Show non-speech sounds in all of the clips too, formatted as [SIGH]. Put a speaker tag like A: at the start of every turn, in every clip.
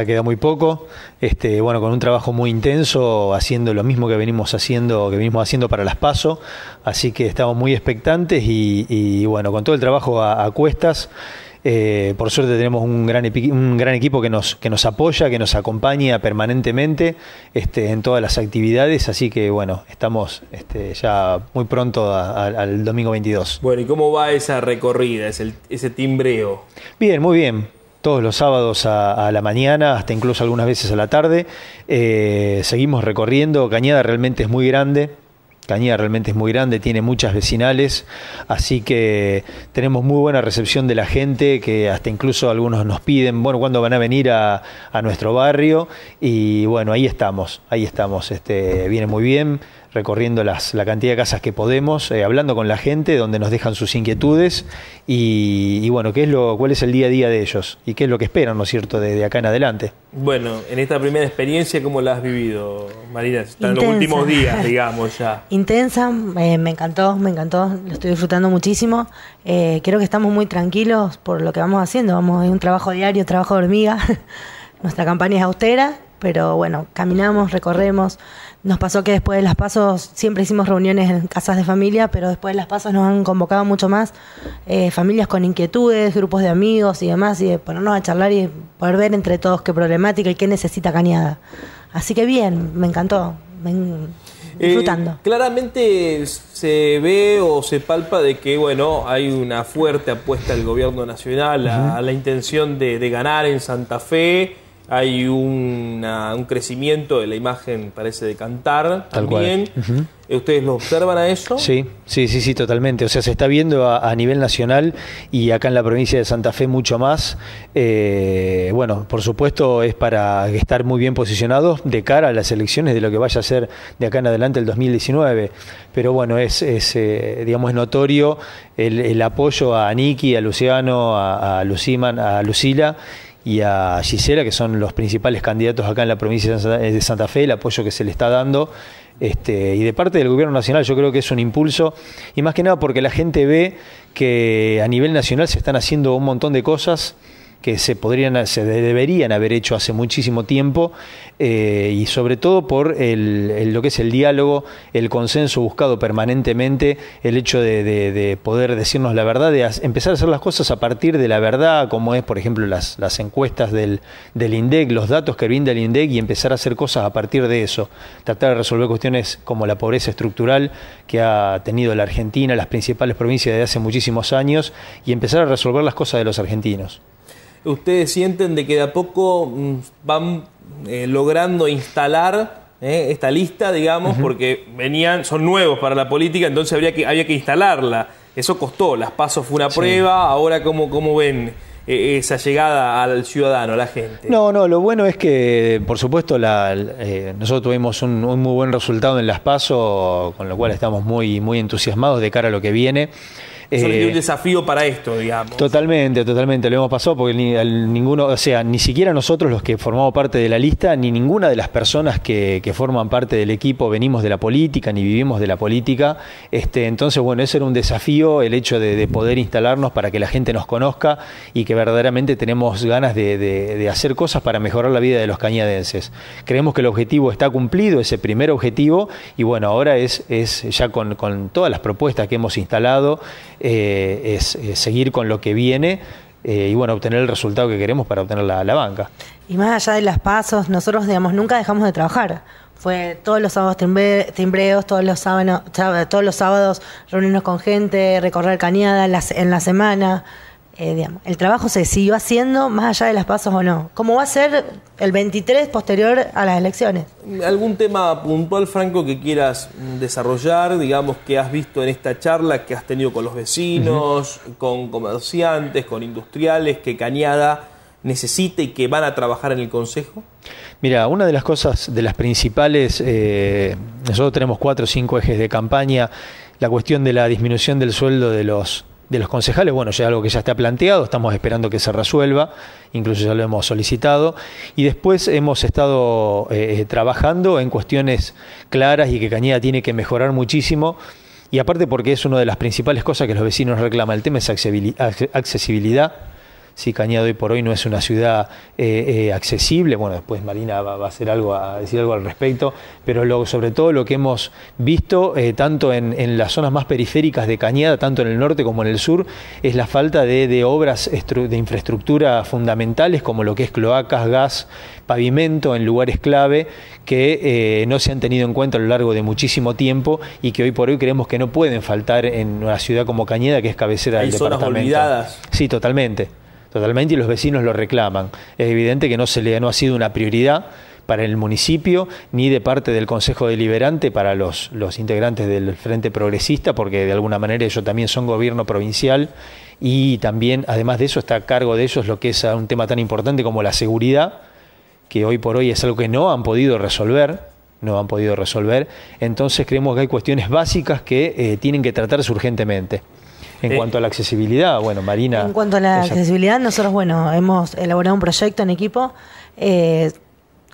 A: ya queda muy poco. Este, bueno, con un trabajo muy intenso, haciendo lo mismo que venimos haciendo, que venimos haciendo para las PASO. Así que estamos muy expectantes y, bueno, con todo el trabajo a, cuestas. Eh, por suerte tenemos un gran, un gran equipo que nos, que nos apoya, que nos acompaña permanentemente este, en todas las actividades, así que bueno, estamos este, ya muy pronto al domingo 22.
B: Bueno, ¿y cómo va esa recorrida, ese timbreo?
A: Bien, muy bien todos los sábados a, la mañana, hasta incluso algunas veces a la tarde. Eh, seguimos recorriendo, Cañada realmente es muy grande, Cañada realmente es muy grande, tiene muchas vecinales, así que tenemos muy buena recepción de la gente, que hasta incluso algunos nos piden, bueno, ¿cuándo van a venir a, nuestro barrio? Y bueno, ahí estamos, ahí estamos, este, viene muy bien, recorriendo las, la cantidad de casas que podemos, eh, hablando con la gente, donde nos dejan sus inquietudes y, bueno, ¿qué es lo, cuál es el día a día de ellos y qué es lo que esperan, ¿no es cierto?, desde de acá en adelante.
B: Bueno, en esta primera experiencia, ¿cómo la has
A: vivido,
B: Marina? en los últimos días, digamos, ya.
C: [LAUGHS] Intensa, eh, me encantó, me encantó, lo estoy disfrutando muchísimo. Eh, creo que estamos muy tranquilos por lo que vamos haciendo. Vamos, es un trabajo diario, trabajo de hormiga. [LAUGHS] Nuestra campaña es austera, pero bueno, caminamos, recorremos. Nos pasó que después de las pasos, siempre hicimos reuniones en casas de familia, pero después de las pasos nos han convocado mucho más eh, familias con inquietudes, grupos de amigos y demás, y de ponernos a charlar y poder ver entre todos qué problemática y qué necesita Cañada. Así que bien, me encantó. Eh, disfrutando.
B: claramente se ve o se palpa de que, bueno, hay una fuerte apuesta del gobierno nacional a, la intención de, ganar en Santa Fe hay un crecimiento de la imagen, parece, de cantar también. Eh, ¿Ustedes lo observan a eso?
A: Sí, sí, sí, totalmente. O sea, se está viendo a, nivel nacional y acá en la provincia de Santa Fe mucho más. Eh, bueno, por supuesto es para estar muy bien posicionados de cara a las elecciones de lo que vaya a ser de acá en adelante el 2019. Pero bueno, es, eh, digamos, notorio el, apoyo a Niki, a Luciano, a Luciman, a Lucila y a Gisela, que son los principales candidatos acá en la provincia de Santa Fe, el apoyo que se le está dando. Este, y de parte del gobierno nacional yo creo que es un impulso, y más que nada porque la gente ve que a nivel nacional se están haciendo un montón de cosas que se podrían, se deberían haber hecho hace muchísimo tiempo eh, y sobre todo por el, lo que es el diálogo, el consenso buscado permanentemente, el hecho de, poder decirnos la verdad, de empezar a hacer las cosas a partir de la verdad, como es por ejemplo las, las encuestas del, del INDEC, los datos que brinda el INDEC y empezar a hacer cosas a partir de eso, tratar de resolver cuestiones como la pobreza estructural que ha tenido la Argentina, las principales provincias de hace muchísimos años y empezar a resolver las cosas de los argentinos
B: ustedes sienten de que de a poco mm, van eh, logrando instalar eh, esta lista, digamos, porque venían, son nuevos para la política, entonces habría que, había que instalarla. Eso costó, las pasos fue una prueba, ahora cómo, cómo ven eh, esa llegada al ciudadano, a la gente.
A: No, no, lo bueno es que, por supuesto, la, nosotros tuvimos un, muy buen resultado en las pasos, con lo cual estamos muy, muy entusiasmados de cara a lo que viene. Eh, un
B: desafío para esto, digamos.
A: Totalmente, totalmente. Lo hemos pasado porque ni, ninguno, o sea, ni siquiera nosotros los que formamos parte de la lista, ni ninguna de las personas que, forman parte del equipo venimos de la política, ni vivimos de la política. Este, entonces, bueno, ese era un desafío, el hecho de, poder instalarnos para que la gente nos conozca y que verdaderamente tenemos ganas de, hacer cosas para mejorar la vida de los cañadenses. Creemos que el objetivo está cumplido, ese primer objetivo, y bueno, ahora es, es ya con, con todas las propuestas que hemos instalado, eh, es eh, seguir con lo que viene eh, y bueno, obtener el resultado que queremos para obtener la, la banca.
C: Y más allá de las pasos, nosotros digamos nunca dejamos de trabajar fue todos los sábados timbreos, todos los sábados, todos los sábados reunirnos con gente, recorrer cañada en la semana, eh, el trabajo se siguió haciendo más allá de las pasos o no. ¿Cómo va a ser el 23 posterior a las elecciones?
B: ¿Algún tema puntual, Franco, que quieras desarrollar, digamos, que has visto en esta charla que has tenido con los vecinos, con comerciantes, con industriales, que Cañada necesite y que van a trabajar en el Consejo?
A: Mira, una de las cosas, de las principales, eh, nosotros tenemos cuatro o cinco ejes de campaña, la cuestión de la disminución del sueldo de los de los concejales, bueno, ya algo que ya está planteado, estamos esperando que se resuelva, incluso ya lo hemos solicitado, y después hemos estado eh, eh, trabajando en cuestiones claras y que Cañeda tiene que mejorar muchísimo, y aparte porque es una de las principales cosas que los vecinos reclaman, el tema es accesibilidad si Cañada hoy por hoy no es una ciudad eh, eh, accesible, bueno, después Marina va, a hacer algo a decir algo al respecto, pero lo, sobre todo lo que hemos visto, eh, tanto en, las zonas más periféricas de Cañada, tanto en el norte como en el sur, es la falta de, obras de infraestructura fundamentales, como lo que es cloacas, gas, pavimento en lugares clave, que no se han tenido en cuenta a lo largo de muchísimo tiempo y que hoy por hoy creemos que no pueden faltar en una ciudad como Cañada, que es cabecera Hay del zonas departamento. Sí, totalmente totalmente y los vecinos lo reclaman. Es evidente que no, se le, ha sido una prioridad para el municipio ni de parte del Consejo Deliberante para los, los integrantes del Frente Progresista, porque de alguna manera ellos también son gobierno provincial y también, además de eso, está a cargo de ellos lo que es un tema tan importante como la seguridad, que hoy por hoy es algo que no han podido resolver, no han podido resolver. Entonces creemos que hay cuestiones básicas que eh, tienen que tratarse urgentemente. En eh, cuanto a la accesibilidad, bueno, Marina. En cuanto a la accesibilidad,
C: nosotros, bueno, hemos elaborado un proyecto en equipo eh,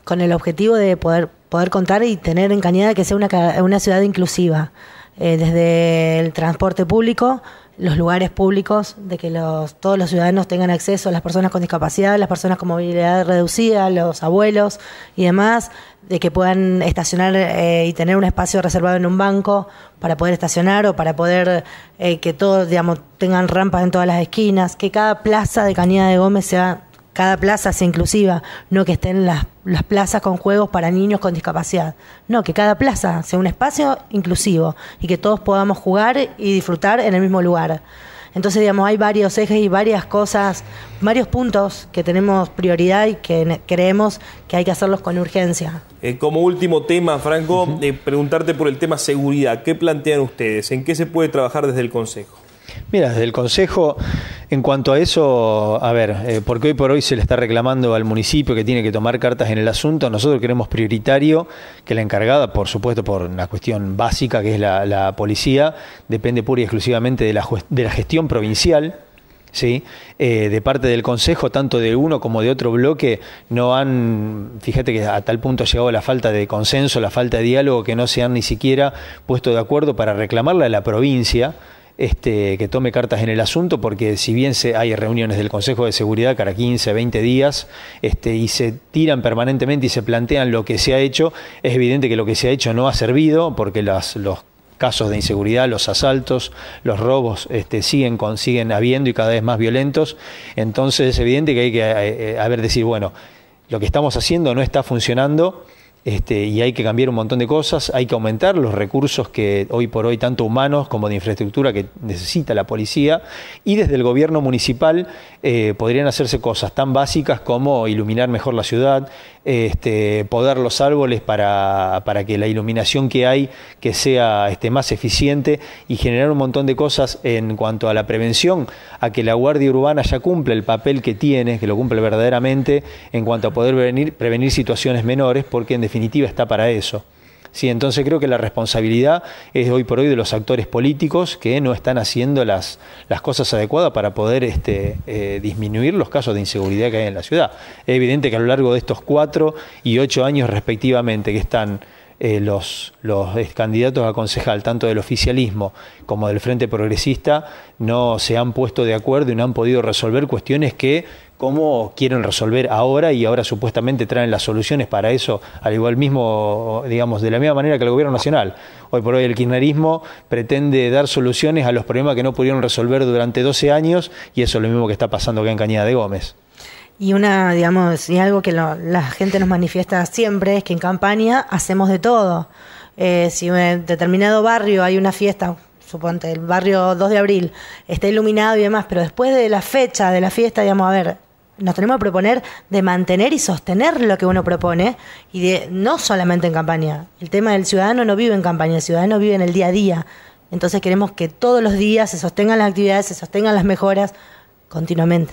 C: con el objetivo de poder, poder contar y tener en Cañada que sea una, una ciudad inclusiva. Eh, desde el transporte público, los lugares públicos, de que los, todos los ciudadanos tengan acceso, las personas con discapacidad, las personas con movilidad reducida, los abuelos y demás, de que puedan estacionar eh, y tener un espacio reservado en un banco para poder estacionar o para poder eh, que todos, digamos, tengan rampas en todas las esquinas, que cada plaza de Cañada de Gómez sea, cada plaza sea inclusiva, no que estén las, las plazas con juegos para niños con discapacidad, no, que cada plaza sea un espacio inclusivo y que todos podamos jugar y disfrutar en el mismo lugar. Entonces, digamos, hay varios ejes y varias cosas, varios puntos que tenemos prioridad y que creemos que hay que hacerlos con urgencia.
B: Eh, como último tema, Franco, eh, preguntarte por el tema seguridad. ¿Qué plantean ustedes? ¿En qué se puede trabajar desde el Consejo?
A: Mira, desde el Consejo, en cuanto a eso, a ver, eh, porque hoy por hoy se le está reclamando al municipio que tiene que tomar cartas en el asunto, nosotros queremos prioritario que la encargada, por supuesto, por una cuestión básica que es la, policía, depende pura y exclusivamente de la, de la gestión provincial, ¿sí? Eh, de parte del Consejo, tanto de uno como de otro bloque, no han, fíjate que a tal punto ha llegado la falta de consenso, la falta de diálogo, que no se han ni siquiera puesto de acuerdo para reclamarla a la provincia este, que tome cartas en el asunto, porque si bien se, hay reuniones del Consejo de Seguridad cada 15, 20 días, este, y se tiran permanentemente y se plantean lo que se ha hecho, es evidente que lo que se ha hecho no ha servido, porque los casos de inseguridad, los asaltos, los robos este, siguen, consiguen habiendo y cada vez más violentos. Entonces es evidente que hay que eh, eh, haber decir, bueno, lo que estamos haciendo no está funcionando este, y hay que cambiar un montón de cosas, hay que aumentar los recursos que hoy por hoy, tanto humanos como de infraestructura que necesita la policía, y desde el gobierno municipal eh, podrían hacerse cosas tan básicas como iluminar mejor la ciudad, este, los árboles para, que la iluminación que hay que sea este, más eficiente y generar un montón de cosas en cuanto a la prevención, a que la Guardia Urbana ya cumpla el papel que tiene, que lo cumple verdaderamente en cuanto a poder prevenir, prevenir situaciones menores, porque en definitiva está para eso. Sí, entonces creo que la responsabilidad es hoy por hoy de los actores políticos que no están haciendo las, las cosas adecuadas para poder este, eh, disminuir los casos de inseguridad que hay en la ciudad. Es evidente que a lo largo de estos cuatro y ocho años respectivamente que están eh, los, candidatos a concejal, tanto del oficialismo como del Frente Progresista, no se han puesto de acuerdo y no han podido resolver cuestiones que como quieren resolver ahora y ahora supuestamente traen las soluciones para eso, al igual mismo, digamos, de la misma manera que el gobierno nacional. Hoy por hoy el kirchnerismo pretende dar soluciones a los problemas que no pudieron resolver durante 12 años y eso es lo mismo que está pasando acá en Cañada de Gómez.
C: Y una, digamos, y algo que la gente nos manifiesta siempre es que en campaña hacemos de todo. Eh, si en determinado barrio hay una fiesta, suponte el barrio 2 de abril, está iluminado y demás, pero después de la fecha de la fiesta, digamos, a ver, nos tenemos que proponer de mantener y sostener lo que uno propone y de no solamente en campaña. El tema del ciudadano no vive en campaña, el ciudadano vive en el día a día. Entonces queremos que todos los días se sostengan las actividades, se sostengan las mejoras continuamente.